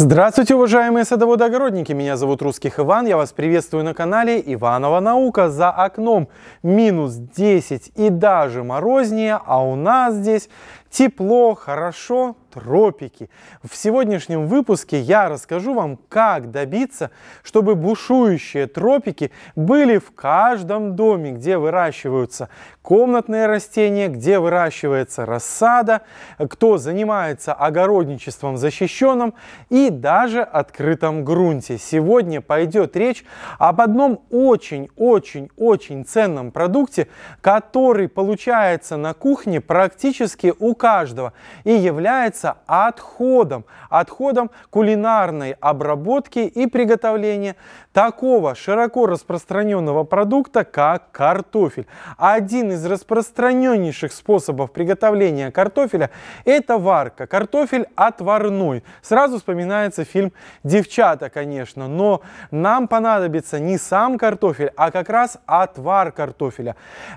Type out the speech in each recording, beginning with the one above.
Здравствуйте, уважаемые садоводы-огородники! Меня зовут Русских Иван, я вас приветствую на канале Иванова Наука. За окном минус 10 и даже морознее, а у нас здесь Тепло, хорошо, тропики. В сегодняшнем выпуске я расскажу вам, как добиться, чтобы бушующие тропики были в каждом доме, где выращиваются комнатные растения, где выращивается рассада, кто занимается огородничеством защищенным и даже открытом грунте. Сегодня пойдет речь об одном очень-очень-очень ценном продукте, который получается на кухне практически у каждого и является отходом, отходом кулинарной обработки и приготовления такого широко распространенного продукта, как картофель. Один из распространеннейших способов приготовления картофеля – это варка. Картофель отварной. Сразу вспоминается фильм «Девчата», конечно, но нам понадобится не сам картофель, а как раз отвар картофеля.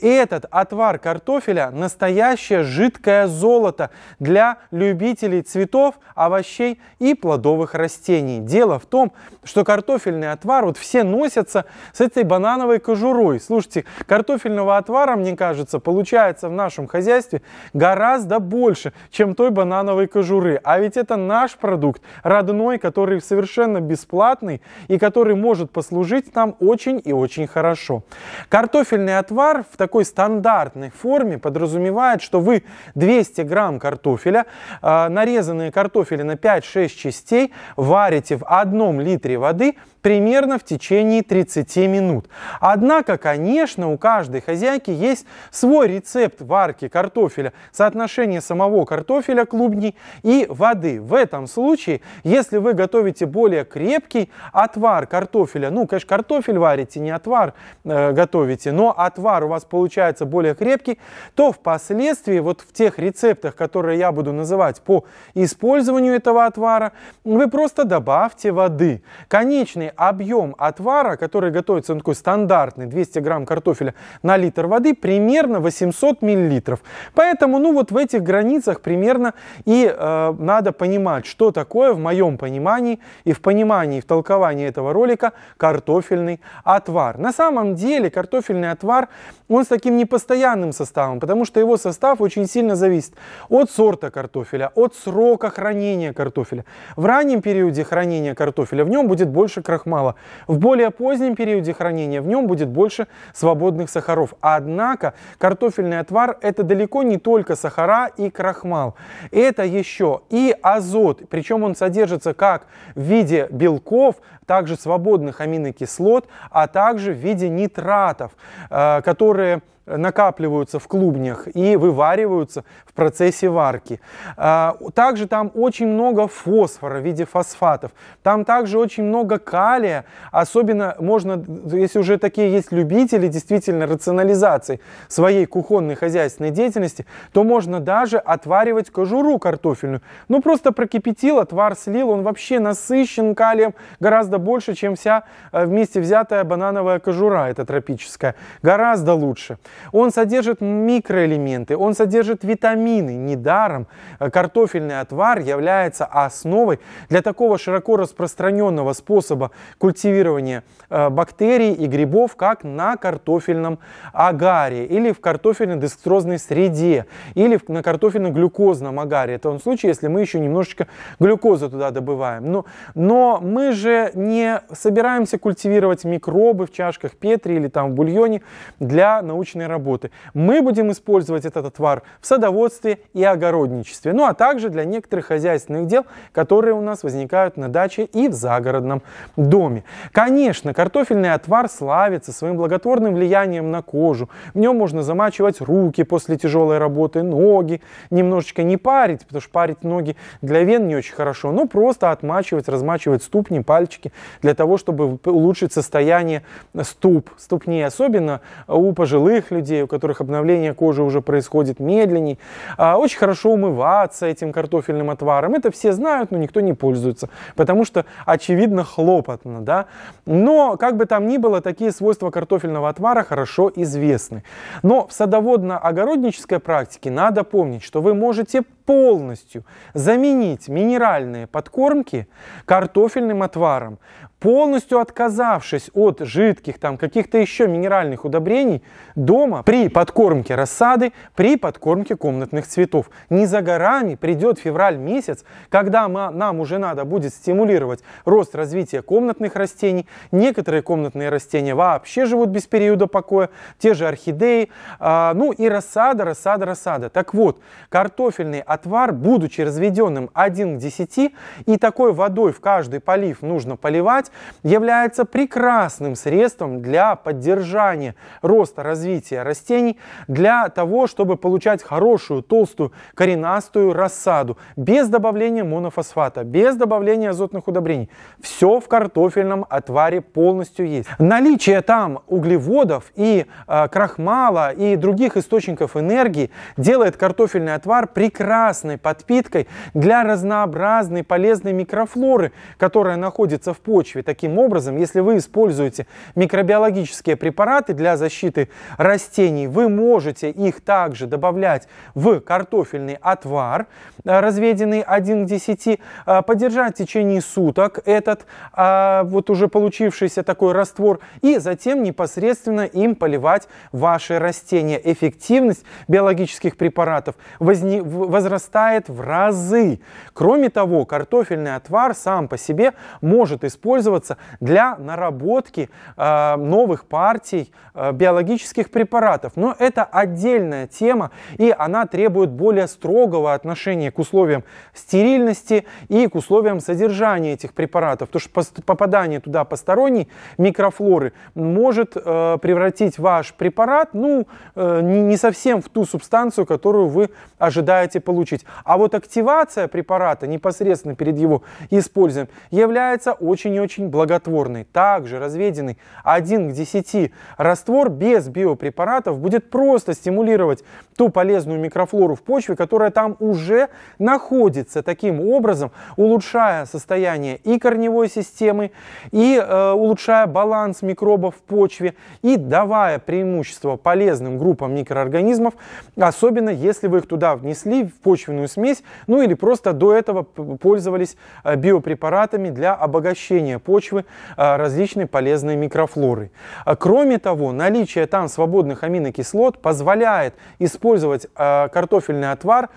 Этот отвар картофеля – настоящая жидкая зона золота для любителей цветов, овощей и плодовых растений. Дело в том, что картофельный отвар, вот все носятся с этой банановой кожурой. Слушайте, картофельного отвара, мне кажется, получается в нашем хозяйстве гораздо больше, чем той банановой кожуры. А ведь это наш продукт, родной, который совершенно бесплатный и который может послужить нам очень и очень хорошо. Картофельный отвар в такой стандартной форме подразумевает, что вы 200 200 грамм картофеля, а, нарезанные картофели на 5-6 частей, варите в одном литре воды примерно в течение 30 минут. Однако, конечно, у каждой хозяйки есть свой рецепт варки картофеля, соотношение самого картофеля, клубней и воды. В этом случае, если вы готовите более крепкий отвар картофеля, ну, конечно, картофель варите, не отвар э, готовите, но отвар у вас получается более крепкий, то впоследствии вот в тех рецептах, рецептах, которые я буду называть по использованию этого отвара, вы просто добавьте воды. Конечный объем отвара, который готовится, он такой стандартный, 200 грамм картофеля на литр воды, примерно 800 миллилитров. Поэтому, ну вот в этих границах примерно и э, надо понимать, что такое в моем понимании и в понимании, в толковании этого ролика картофельный отвар. На самом деле картофельный отвар, он с таким непостоянным составом, потому что его состав очень сильно зависит зависит от сорта картофеля, от срока хранения картофеля. В раннем периоде хранения картофеля в нем будет больше крахмала. В более позднем периоде хранения в нем будет больше свободных сахаров. Однако картофельный отвар это далеко не только сахара и крахмал. Это еще и азот, причем он содержится как в виде белков, также свободных аминокислот, а также в виде нитратов, э, которые накапливаются в клубнях и вывариваются в процессе варки. А, также там очень много фосфора в виде фосфатов. Там также очень много калия. Особенно можно, если уже такие есть любители действительно рационализации своей кухонной хозяйственной деятельности, то можно даже отваривать кожуру картофельную. Ну просто прокипятил, отвар слил, он вообще насыщен калием гораздо больше, чем вся э, вместе взятая банановая кожура, эта тропическая. Гораздо лучше. Он содержит микроэлементы, он содержит витамины. Недаром э, картофельный отвар является основой для такого широко распространенного способа культивирования э, бактерий и грибов, как на картофельном агаре или в картофельно-декстрозной среде, или на картофельно-глюкозном агаре. Это в том случае, если мы еще немножечко глюкозы туда добываем. Но, но мы же не собираемся культивировать микробы в чашках Петри или там в бульоне для научной ремонтной работы. Мы будем использовать этот отвар в садоводстве и огородничестве, ну а также для некоторых хозяйственных дел, которые у нас возникают на даче и в загородном доме. Конечно, картофельный отвар славится своим благотворным влиянием на кожу. В нем можно замачивать руки после тяжелой работы, ноги, немножечко не парить, потому что парить ноги для вен не очень хорошо, но просто отмачивать, размачивать ступни, пальчики для того, чтобы улучшить состояние ступ, ступней, особенно у пожилых людей, у которых обновление кожи уже происходит медленнее, А, очень хорошо умываться этим картофельным отваром. Это все знают, но никто не пользуется, потому что, очевидно, хлопотно. Да? Но, как бы там ни было, такие свойства картофельного отвара хорошо известны. Но в садоводно-огороднической практике надо помнить, что вы можете полностью заменить минеральные подкормки картофельным отваром, полностью отказавшись от жидких там каких-то еще минеральных удобрений дома при подкормке рассады, при подкормке комнатных цветов. Не за горами придет февраль месяц, когда мы, нам уже надо будет стимулировать рост развития комнатных растений. Некоторые комнатные растения вообще живут без периода покоя, те же орхидеи, э, ну и рассада, рассада, рассада. Так вот, картофельные отвар отвар, будучи разведенным 1 к 10, и такой водой в каждый полив нужно поливать, является прекрасным средством для поддержания роста развития растений, для того, чтобы получать хорошую толстую коренастую рассаду, без добавления монофосфата, без добавления азотных удобрений. Все в картофельном отваре полностью есть. Наличие там углеводов и э, крахмала и других источников энергии делает картофельный отвар прекрасным прекрасной подпиткой для разнообразной полезной микрофлоры, которая находится в почве. Таким образом, если вы используете микробиологические препараты для защиты растений, вы можете их также добавлять в картофельный отвар, э, разведенный 1 к 10, э, подержать в течение суток этот э, вот уже получившийся такой раствор и затем непосредственно им поливать ваши растения. Эффективность биологических препаратов возни... возрастает возрастает в разы. Кроме того, картофельный отвар сам по себе может использоваться для наработки э, новых партий э, биологических препаратов. Но это отдельная тема, и она требует более строгого отношения к условиям стерильности и к условиям содержания этих препаратов, потому что попадание туда посторонней микрофлоры может э, превратить ваш препарат ну, э, не совсем в ту субстанцию, которую вы ожидаете получить получить. А вот активация препарата непосредственно перед его использованием является очень и очень благотворной. Также разведенный 1 к 10 раствор без биопрепаратов будет просто стимулировать ту полезную микрофлору в почве, которая там уже находится, таким образом улучшая состояние и корневой системы, и э, улучшая баланс микробов в почве, и давая преимущество полезным группам микроорганизмов, особенно если вы их туда внесли в почву почвенную смесь, ну или просто до этого пользовались э, биопрепаратами для обогащения почвы э, различной полезной микрофлоры. Э, кроме того, наличие там свободных аминокислот позволяет использовать картофельный отвар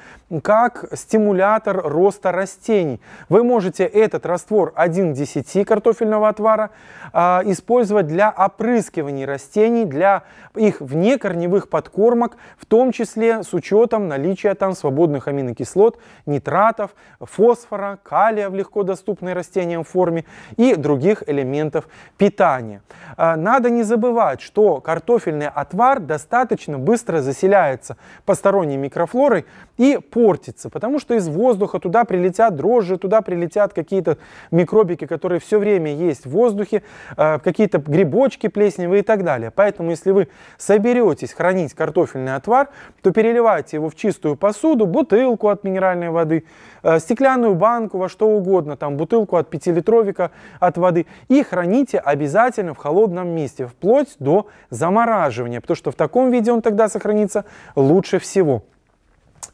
как стимулятор роста растений. Вы можете этот раствор 1 к 10 картофельного отвара использовать для опрыскивания растений, для их внекорневых подкормок, в том числе с учетом наличия там свободных полезных аминокислот, нитратов, фосфора, калия в легко доступной растениям форме и других элементов питания. А, надо не забывать, что картофельный отвар достаточно быстро заселяется посторонней микрофлорой и портится, потому что из воздуха туда прилетят дрожжи, туда прилетят какие-то микробики, которые все время есть в воздухе, а, какие-то грибочки плесневые и так далее. Поэтому, если вы соберетесь хранить картофельный отвар, то переливайте его в чистую посуду, бутылку, бутылку от минеральной воды, э, стеклянную банку, во что угодно, там бутылку от 5-литровика от воды. И храните обязательно в холодном месте, вплоть до замораживания, потому что в таком виде он тогда сохранится лучше всего.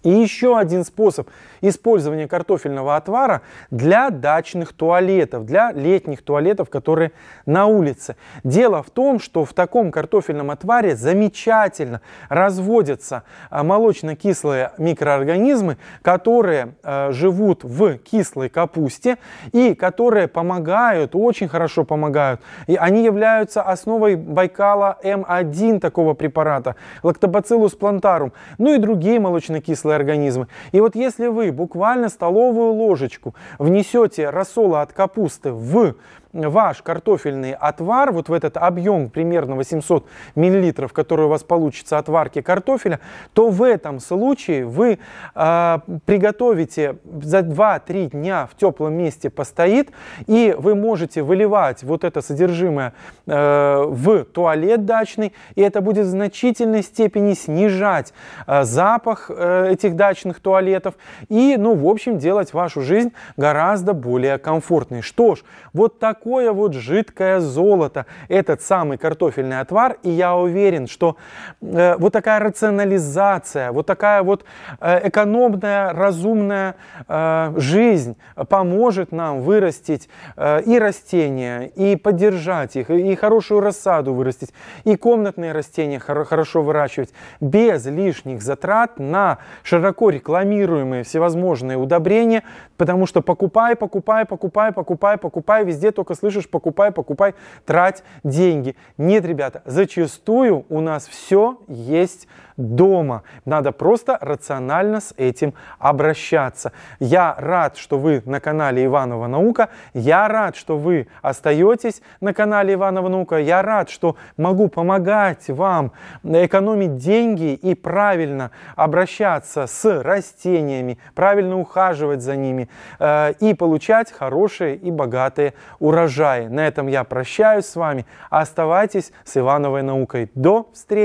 И еще один способ использования картофельного отвара для дачных туалетов, для летних туалетов, которые на улице. Дело в том, что в таком картофельном отваре замечательно разводятся а, молочно-кислые микроорганизмы, которые а, живут в кислой капусте и которые помогают, очень хорошо помогают. И они являются основой Байкала М1 такого препарата, лактобациллус плантарум, ну и другие молочно-кислые взрослые организмы. И вот если вы буквально столовую ложечку внесете рассола от капусты в ваш картофельный отвар, вот в этот объем примерно 800 мл, который у вас получится от варки картофеля, то в этом случае вы э, приготовите за 2-3 дня в теплом месте постоит, и вы можете выливать вот это содержимое э, в туалет дачный, и это будет в значительной степени снижать э, запах э, этих дачных туалетов и, ну, в общем, делать вашу жизнь гораздо более комфортной. Что ж, вот так такое вот жидкое золото, этот самый картофельный отвар. И я уверен, что э, вот такая рационализация, вот такая вот э, экономная, разумная э, жизнь поможет нам вырастить э, и растения, и поддержать их, и, хорошую рассаду вырастить, и комнатные растения хор- хорошо выращивать без лишних затрат на широко рекламируемые всевозможные удобрения, потому что покупай, покупай, покупай, покупай, покупай, везде только только слышишь покупай, покупай, трать деньги. Нет, ребята, зачастую у нас все есть дома. Надо просто рационально с этим обращаться. Я рад, что вы на канале Иванова Наука. Я рад, что вы остаетесь на канале Иванова Наука. Я рад, что могу помогать вам экономить деньги и правильно обращаться с растениями, правильно ухаживать за ними э, и получать хорошие и богатые урожаи. На этом я прощаюсь с вами. Оставайтесь с Ивановой наукой. До встречи!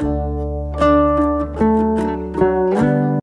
thank you